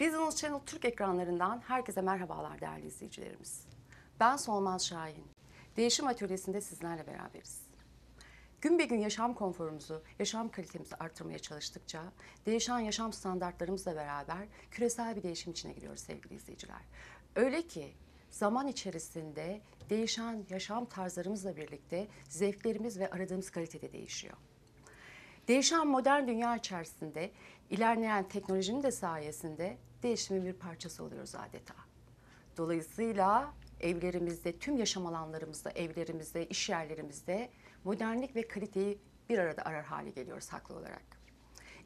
Business Channel Türk ekranlarından herkese merhabalar değerli izleyicilerimiz. Ben Solmaz Şahin. Değişim Atölyesi'nde sizlerle beraberiz. Gün bir gün yaşam konforumuzu, yaşam kalitemizi artırmaya çalıştıkça değişen yaşam standartlarımızla beraber küresel bir değişim içine giriyoruz sevgili izleyiciler. Öyle ki zaman içerisinde değişen yaşam tarzlarımızla birlikte zevklerimiz ve aradığımız kalitede değişiyor. Değişen modern dünya içerisinde ilerleyen teknolojinin de sayesinde değişimin bir parçası oluyoruz adeta. Dolayısıyla evlerimizde, tüm yaşam alanlarımızda, evlerimizde, iş yerlerimizde modernlik ve kaliteyi bir arada arar hale geliyoruz haklı olarak.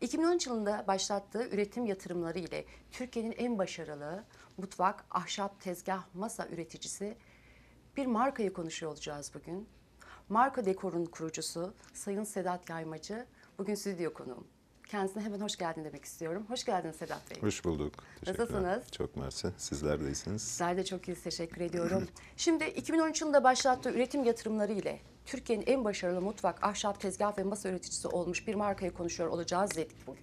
2013 yılında başlattığı üretim yatırımları ile Türkiye'nin en başarılı mutfak, ahşap, tezgah, masa üreticisi bir markayı konuşuyor olacağız bugün. Marka Dekor'un kurucusu Sayın Sedat Yaymacı bugün stüdyo konuğum. Kendisine hemen hoş geldin demek istiyorum. Hoş geldiniz Sedat Bey. Hoş bulduk. Nasılsınız? Çok mersi. Sizler de iyisiniz. Sizler de çok iyi Teşekkür ediyorum. Şimdi 2013 yılında başlattığı üretim yatırımları ile Türkiye'nin en başarılı mutfak, ahşap, tezgah ve masa üreticisi olmuş bir markayı konuşuyor olacağız dedik bugün.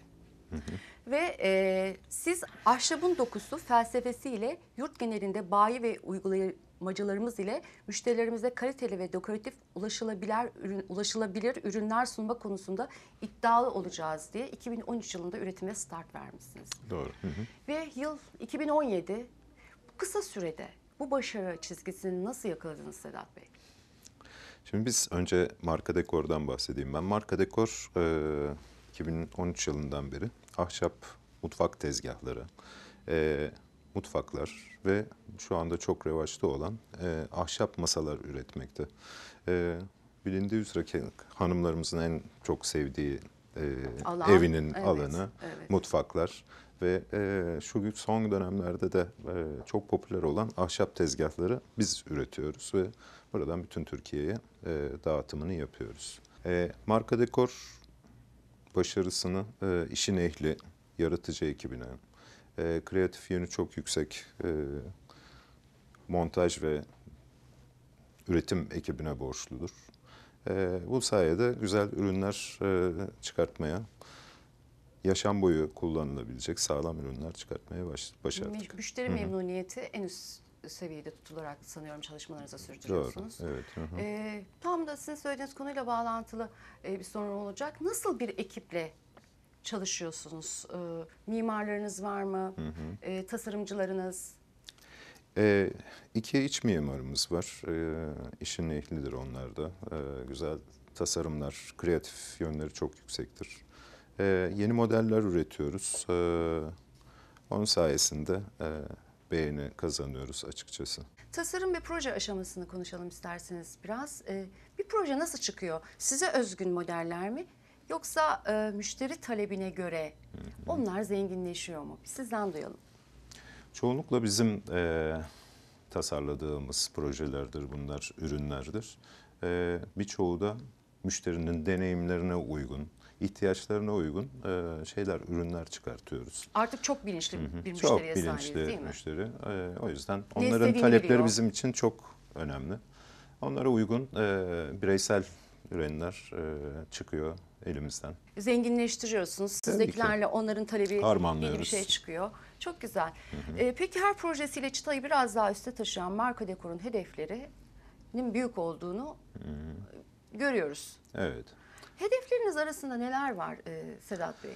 Ve e, siz ahşabın dokusu felsefesiyle yurt genelinde bayi ve uygulayıcı ulaştırmacılarımız ile müşterilerimize kaliteli ve dekoratif ulaşılabilir, ürün, ulaşılabilir ürünler sunma konusunda iddialı olacağız diye 2013 yılında üretime start vermişsiniz. Doğru. Hı hı. Ve yıl 2017 kısa sürede bu başarı çizgisini nasıl yakaladınız Sedat Bey? Şimdi biz önce marka dekordan bahsedeyim. Ben marka dekor e, 2013 yılından beri ahşap mutfak tezgahları, e, mutfaklar ve şu anda çok revaçta olan e, ahşap masalar üretmekte. E, bilindiği üzere hanımlarımızın en çok sevdiği e, Alan, evinin evet, alanı, evet. mutfaklar ve e, şu son dönemlerde de e, çok popüler olan ahşap tezgahları biz üretiyoruz ve buradan bütün Türkiye'ye e, dağıtımını yapıyoruz. E, marka dekor başarısını e, işin ehli, yaratıcı ekibine, e, kreatif yönü çok yüksek e, montaj ve üretim ekibine borçludur. E, bu sayede güzel ürünler e, çıkartmaya, yaşam boyu kullanılabilecek sağlam ürünler çıkartmaya baş, başardık. Müşteri memnuniyeti en üst seviyede tutularak sanıyorum çalışmalarınıza sürdürüyorsunuz. Doğru, evet. E, tam da sizin söylediğiniz konuyla bağlantılı e, bir sorun olacak. Nasıl bir ekiple çalışıyorsunuz? E, mimarlarınız var mı? Hı hı. E, tasarımcılarınız? E, iki iç mimarımız var. E, işin ehlidir onlar da. E, güzel tasarımlar, kreatif yönleri çok yüksektir. E, yeni modeller üretiyoruz. E, onun sayesinde e, beğeni kazanıyoruz açıkçası. Tasarım ve proje aşamasını konuşalım isterseniz biraz. E, bir proje nasıl çıkıyor? Size özgün modeller mi Yoksa e, müşteri talebine göre onlar zenginleşiyor mu? Sizden duyalım. Çoğunlukla bizim e, tasarladığımız projelerdir bunlar, ürünlerdir. E, birçoğu da müşterinin deneyimlerine uygun, ihtiyaçlarına uygun e, şeyler, ürünler çıkartıyoruz. Artık çok bilinçli bir müşteriye Çok sahibiz değil mi? müşteri. E, o yüzden onların talepleri bizim için çok önemli. Onlara uygun e, bireysel ürünler e, çıkıyor elimizden. Zenginleştiriyorsunuz. Sizdekilerle onların talebi Harmanlıyoruz. bir şey çıkıyor. Çok güzel. Hı hı. E, peki her projesiyle çıtayı biraz daha üste taşıyan marka dekorun hedeflerinin büyük olduğunu hı hı. görüyoruz. Evet. Hedefleriniz arasında neler var e, Sedat Bey?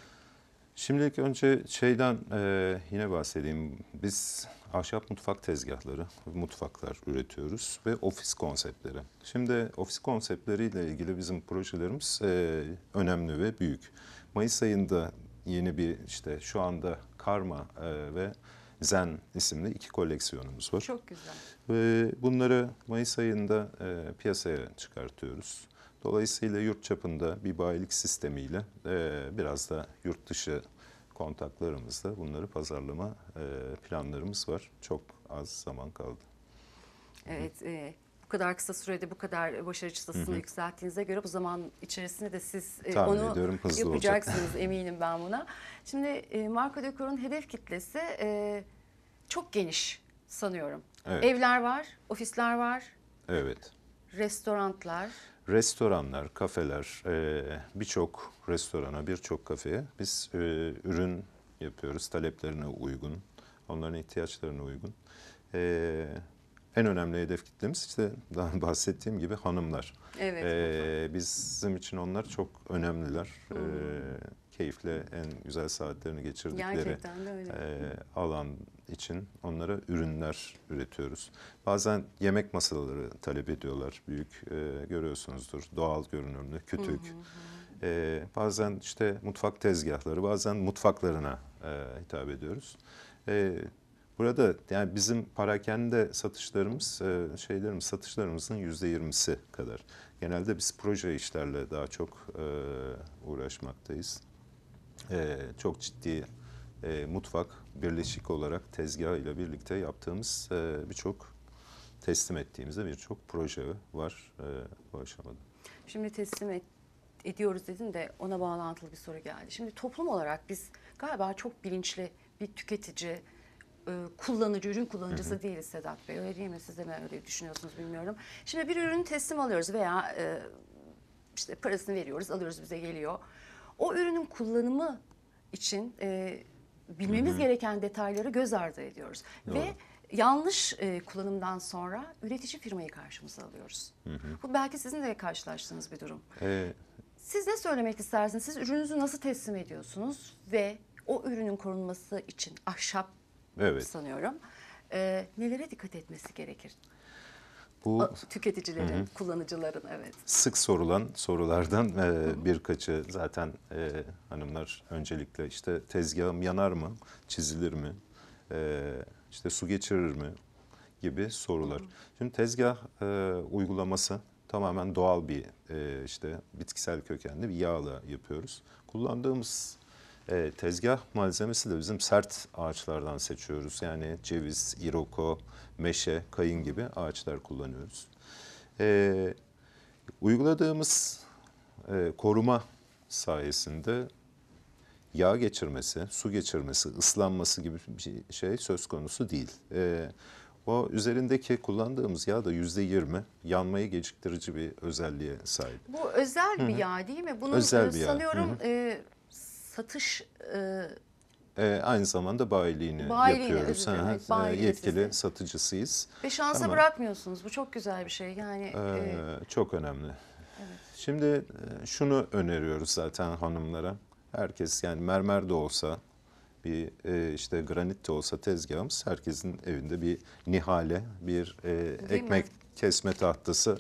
Şimdilik önce şeyden e, yine bahsedeyim. Biz ahşap mutfak tezgahları, mutfaklar üretiyoruz ve ofis konseptleri. Şimdi ofis konseptleriyle ilgili bizim projelerimiz e, önemli ve büyük. Mayıs ayında yeni bir işte şu anda Karma e, ve Zen isimli iki koleksiyonumuz var. Çok güzel. Ve bunları Mayıs ayında e, piyasaya çıkartıyoruz. Dolayısıyla yurt çapında bir bayilik sistemiyle e, biraz da yurt dışı kontaklarımızla bunları pazarlama e, planlarımız var. Çok az zaman kaldı. Evet, e, bu kadar kısa sürede bu kadar başarı çıtasını Hı-hı. yükselttiğinize göre bu zaman içerisinde de siz e, onu yapacaksınız eminim ben buna. Şimdi e, Marco Dekor'un hedef kitlesi e, çok geniş sanıyorum. Evet. Evler var, ofisler var. Evet. Restoranlar restoranlar, kafeler, e, birçok restorana, birçok kafeye biz e, ürün yapıyoruz. Taleplerine uygun, onların ihtiyaçlarına uygun. E, en önemli hedef kitlemiz işte daha bahsettiğim gibi hanımlar. Evet. E, bizim için onlar çok önemliler. Hmm. E, keyifle en güzel saatlerini geçirdikleri e, alan için onlara ürünler üretiyoruz. Bazen yemek masaları talep ediyorlar. Büyük e, görüyorsunuzdur doğal görünümlü kütük. E, bazen işte mutfak tezgahları, bazen mutfaklarına e, hitap ediyoruz. E, burada yani bizim parakende satışlarımız, e, şeylerimiz, satışlarımızın yüzde yirmisi kadar. Genelde biz proje işlerle daha çok e, uğraşmaktayız e, çok ciddi e, mutfak birleşik olarak tezgah ile birlikte yaptığımız e, birçok teslim ettiğimizde birçok proje var e, bu aşamada. Şimdi teslim et, ediyoruz dedin de ona bağlantılı bir soru geldi. Şimdi toplum olarak biz galiba çok bilinçli bir tüketici, e, kullanıcı, ürün kullanıcısı hı hı. değiliz Sedat Bey. Öyle değil mi? Siz de öyle düşünüyorsunuz bilmiyorum. Şimdi bir ürünü teslim alıyoruz veya e, işte parasını veriyoruz, alıyoruz bize geliyor o ürünün kullanımı için e, bilmemiz Hı -hı. gereken detayları göz ardı ediyoruz. Doğru. Ve yanlış e, kullanımdan sonra üretici firmayı karşımıza alıyoruz. Hı hı. Bu belki sizin de karşılaştığınız bir durum. Ee, Siz ne söylemek istersiniz? Siz ürününüzü nasıl teslim ediyorsunuz ve o ürünün korunması için ahşap evet. sanıyorum e, nelere dikkat etmesi gerekir? Bu tüketicilerin, hı kullanıcıların evet. Sık sorulan sorulardan e, hı birkaçı zaten e, hanımlar öncelikle işte tezgahım yanar mı, çizilir mi, e, işte su geçirir mi gibi sorular. hı. Şimdi tezgah e, uygulaması tamamen doğal bir e, işte bitkisel kökenli bir yağla yapıyoruz. Kullandığımız e, tezgah malzemesi de bizim sert ağaçlardan seçiyoruz. Yani ceviz, iroko, meşe, kayın gibi ağaçlar kullanıyoruz. E, uyguladığımız e, koruma sayesinde yağ geçirmesi, su geçirmesi, ıslanması gibi bir şey söz konusu değil. E, o üzerindeki kullandığımız yağ da yüzde yirmi yanmayı geciktirici bir özelliğe sahip. Bu özel bir Hı -hı. yağ değil mi? Bunun özel bir sanıyorum yağ satış e, e, aynı zamanda bayiliğini, bayiliğini yapıyoruz. Dilerim, evet, bayiliği Yetkili size. satıcısıyız. Ve şansa Ama, bırakmıyorsunuz. Bu çok güzel bir şey. Yani e, e, çok önemli. Evet. Şimdi e, şunu öneriyoruz zaten hanımlara. Herkes yani mermer de olsa bir e, işte granit de olsa tezgahımız herkesin evinde bir nihale, bir e, ekmek mi? kesme tahtası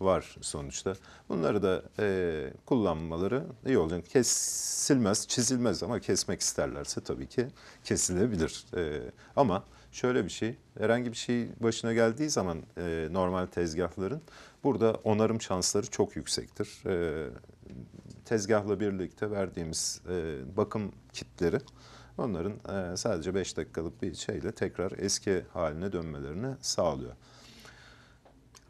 var sonuçta. Bunları da e, kullanmaları iyi olacak. Kesilmez, çizilmez ama kesmek isterlerse tabii ki kesilebilir. E, ama şöyle bir şey, herhangi bir şey başına geldiği zaman e, normal tezgahların burada onarım şansları çok yüksektir. E, tezgahla birlikte verdiğimiz e, bakım kitleri onların e, sadece 5 dakikalık bir şeyle tekrar eski haline dönmelerini sağlıyor.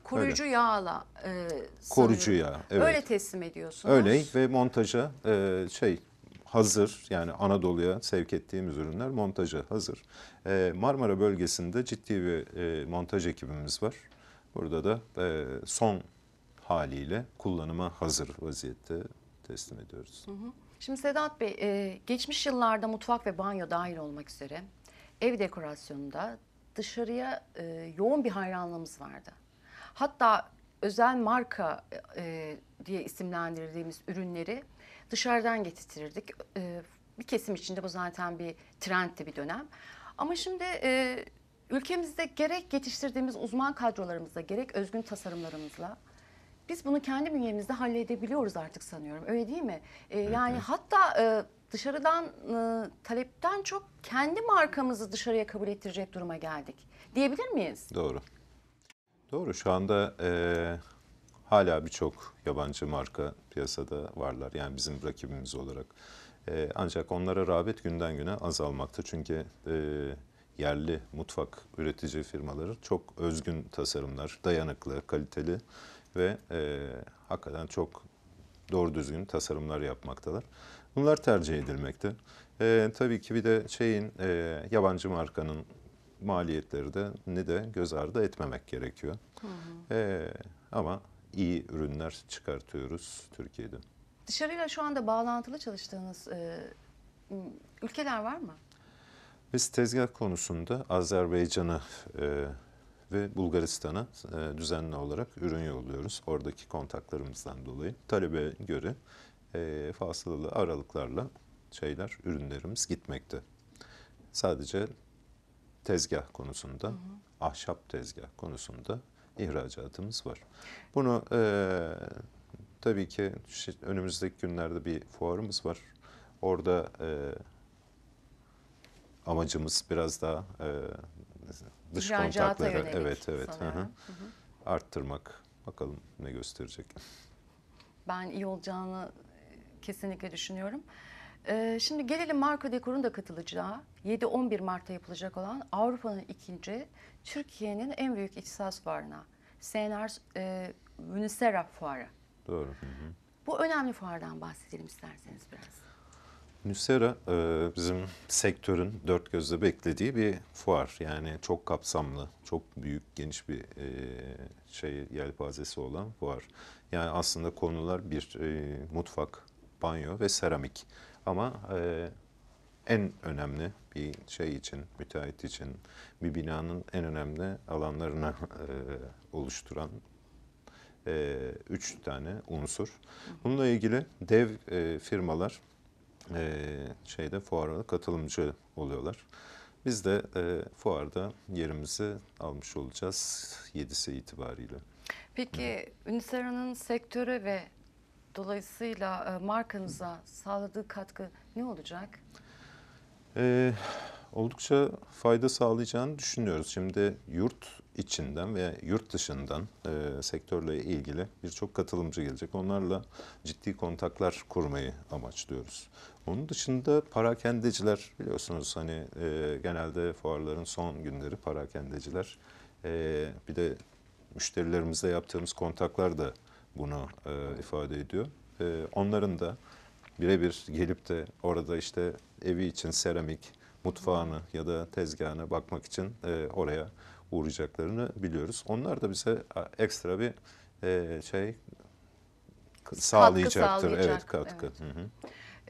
Koruyucu Öyle. yağla e, sanırım. yağ. Evet. Öyle teslim ediyorsunuz. Öyle ve montaja e, şey hazır yani Anadolu'ya sevk ettiğimiz ürünler montaja hazır. E, Marmara bölgesinde ciddi bir e, montaj ekibimiz var. Burada da e, son haliyle kullanıma hazır vaziyette teslim ediyoruz. Hı hı. Şimdi Sedat Bey, e, geçmiş yıllarda mutfak ve banyo dahil olmak üzere ev dekorasyonunda dışarıya e, yoğun bir hayranlığımız vardı. Hatta özel marka e, e, diye isimlendirdiğimiz ürünleri dışarıdan getirtirdik. E, bir kesim içinde bu zaten bir trendti bir dönem. Ama şimdi e, ülkemizde gerek yetiştirdiğimiz uzman kadrolarımızla gerek özgün tasarımlarımızla biz bunu kendi bünyemizde halledebiliyoruz artık sanıyorum. Öyle değil mi? E, evet, yani evet. hatta e, dışarıdan e, talepten çok kendi markamızı dışarıya kabul ettirecek duruma geldik. Diyebilir miyiz? Doğru. Doğru şu anda e, hala birçok yabancı marka piyasada varlar. Yani bizim rakibimiz olarak. E, ancak onlara rağbet günden güne azalmakta. Çünkü e, yerli mutfak üretici firmaları çok özgün tasarımlar, dayanıklı, kaliteli ve e, hakikaten çok doğru düzgün tasarımlar yapmaktalar. Bunlar tercih edilmekte. E, tabii ki bir de şeyin e, yabancı markanın maliyetleri de ne de göz ardı etmemek gerekiyor. Hı hı. E, ama iyi ürünler çıkartıyoruz Türkiye'de. Dışarıyla şu anda bağlantılı çalıştığınız e, ülkeler var mı? Biz tezgah konusunda Azerbaycan'a e, ve Bulgaristan'a e, düzenli olarak ürün yolluyoruz. Oradaki kontaklarımızdan dolayı. Talebe göre e, fasılalı aralıklarla şeyler, ürünlerimiz gitmekte. Sadece tezgah konusunda, hı hı. ahşap tezgah konusunda ihracatımız var. Bunu e, tabii ki önümüzdeki günlerde bir fuarımız var. Orada e, amacımız biraz daha e, dış kontakları evet evet hı hı. arttırmak. Bakalım ne gösterecek. Ben iyi olacağını kesinlikle düşünüyorum. Ee, şimdi gelelim Marco Dekor'un da katılacağı 7-11 Mart'ta yapılacak olan Avrupa'nın ikinci, Türkiye'nin en büyük ihtisas fuarına. Senar e, Unisera Fuarı. Doğru. Hı hı. Bu önemli fuardan bahsedelim isterseniz biraz. Nüsera e, bizim sektörün dört gözle beklediği bir fuar. Yani çok kapsamlı, çok büyük, geniş bir e, şey yelpazesi olan fuar. Yani aslında konular bir e, mutfak, banyo ve seramik. Ama e, en önemli bir şey için, müteahhit için bir binanın en önemli alanlarına e, oluşturan e, üç tane unsur. Bununla ilgili dev e, firmalar e, şeyde fuara katılımcı oluyorlar. Biz de e, fuarda yerimizi almış olacağız 7'si itibariyle. Peki Ünisera'nın sektörü ve Dolayısıyla e, markanıza sağladığı katkı ne olacak? Ee, oldukça fayda sağlayacağını düşünüyoruz. Şimdi yurt içinden ve yurt dışından e, sektörle ilgili birçok katılımcı gelecek. Onlarla ciddi kontaklar kurmayı amaçlıyoruz. Onun dışında parakendeciler biliyorsunuz hani e, genelde fuarların son günleri parakendeciler. E, bir de müşterilerimizle yaptığımız kontaklar da bunu e, ifade ediyor. E, onların da birebir gelip de orada işte evi için seramik, mutfağını ya da tezgahına bakmak için e, oraya uğrayacaklarını biliyoruz. Onlar da bize ekstra bir e, şey katkı sağlayacaktır. Sağlayacak. Evet katkı. Evet. Hı -hı.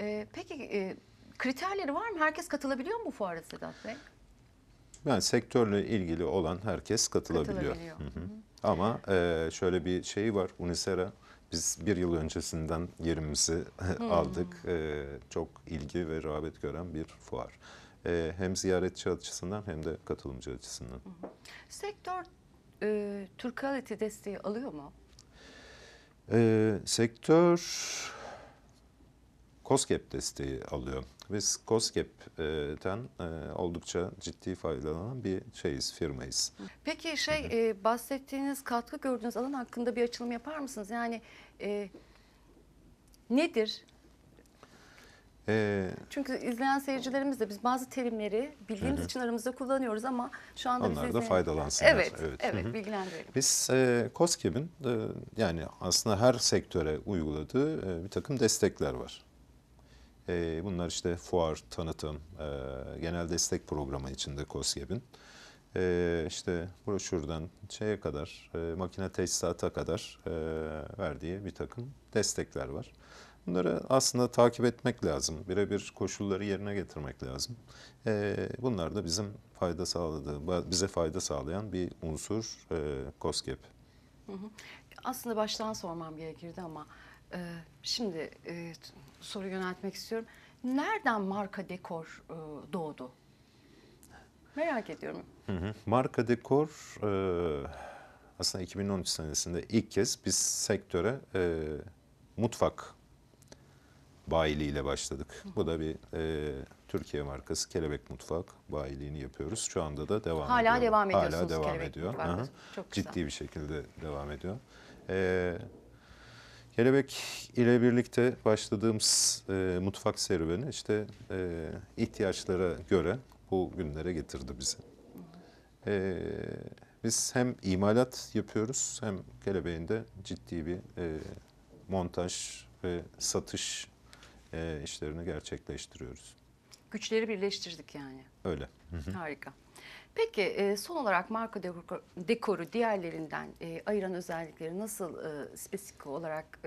E, peki e, kriterleri var mı? Herkes katılabiliyor mu bu fuara Sedat Bey? Yani sektörle ilgili olan herkes katılabiliyor. katılabiliyor. Hı -hı. Hı -hı. Ama e, şöyle bir şey var. Unisera biz bir yıl öncesinden yerimizi hmm. aldık. E, çok ilgi ve rağbet gören bir fuar. E, hem ziyaretçi açısından hem de katılımcı açısından. Hmm. Sektör e, Turkality desteği alıyor mu? E, sektör COSGAP desteği alıyor. Biz COSGAP'ten e, oldukça ciddi faydalanan bir şeyiz, firmayız. Peki şey e, bahsettiğiniz katkı gördüğünüz alan hakkında bir açılım yapar mısınız? Yani e, nedir? E, Çünkü izleyen seyircilerimiz de biz bazı terimleri bildiğimiz hı. için aramızda kullanıyoruz ama şu anda onlar da faydalansınlar. Evet, evet, evet bilgilendirelim. Biz e, COSGAP'in e, yani aslında her sektöre uyguladığı e, bir takım destekler var. E, bunlar işte fuar, tanıtım, e, genel destek programı içinde COSGAP'in. E, işte broşürden şeye kadar, e, makine tesisata kadar e, verdiği bir takım destekler var. Bunları aslında takip etmek lazım. Birebir koşulları yerine getirmek lazım. E, bunlar da bizim fayda sağladığı, bize fayda sağlayan bir unsur e, COSGAP. Hı hı. Aslında baştan sormam gerekirdi ama ee, şimdi e, soru yöneltmek istiyorum. Nereden marka dekor e, doğdu? Merak ediyorum. Hı hı. Marka dekor e, aslında 2013 senesinde ilk kez biz sektöre e, mutfak bayiliğiyle başladık. Hı hı. Bu da bir e, Türkiye markası Kelebek Mutfak bayiliğini yapıyoruz. Şu anda da devam Hala ediyor. Devam Hala devam Kelebek ediyor. Hala devam ediyor. Çok güzel. Ciddi bir şekilde devam ediyor. Ee, Kelebek ile birlikte başladığımız e, mutfak serüveni işte e, ihtiyaçlara göre bu günlere getirdi bizi. E, biz hem imalat yapıyoruz hem kelebeğin de ciddi bir e, montaj ve satış e, işlerini gerçekleştiriyoruz. Güçleri birleştirdik yani. Öyle. Hı hı. Harika. Peki e, son olarak marka dekoru, diğerlerinden e, ayıran özellikleri nasıl e, spesifik olarak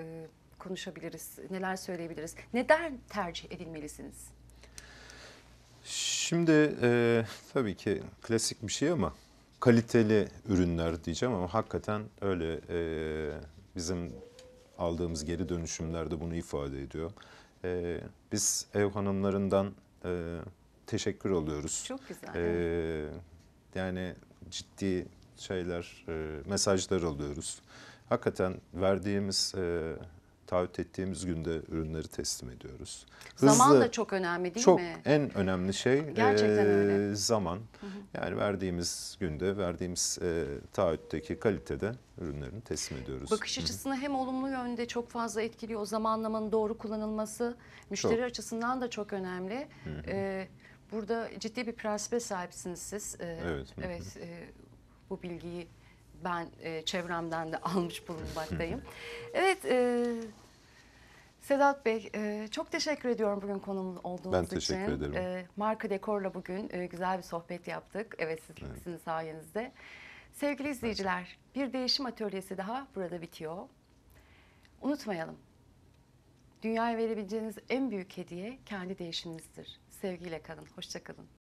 konuşabiliriz? Neler söyleyebiliriz? Neden tercih edilmelisiniz? Şimdi tabii ki klasik bir şey ama kaliteli ürünler diyeceğim ama hakikaten öyle bizim aldığımız geri dönüşümlerde bunu ifade ediyor. biz ev hanımlarından teşekkür alıyoruz. Çok güzel. E, yani ciddi şeyler, e, mesajlar alıyoruz. Hakikaten verdiğimiz, e, taahhüt ettiğimiz günde ürünleri teslim ediyoruz. Hızlı, zaman da çok önemli değil çok, mi? Çok en önemli şey e, Gerçekten e, zaman. Hı hı. Yani verdiğimiz günde, verdiğimiz e, taahhütteki kalitede ürünlerini teslim ediyoruz. Bakış açısını hem olumlu yönde çok fazla etkiliyor. O zamanlamanın doğru kullanılması müşteri çok. açısından da çok önemli. Hı -hı. E, Burada ciddi bir prensibe sahipsiniz siz. Ee, evet. Evet. E, bu bilgiyi ben e, çevremden de almış bulunmaktayım. evet. E, Sedat Bey e, çok teşekkür ediyorum bugün konuğum olduğunuz için. Ben teşekkür ederim. E, marka Dekor'la bugün e, güzel bir sohbet yaptık. Evet siz, evet. sizin sayenizde. Sevgili izleyiciler bir değişim atölyesi daha burada bitiyor. Unutmayalım. Dünyaya verebileceğiniz en büyük hediye kendi değişiminizdir. Sevgiyle kalın. Hoşça kalın.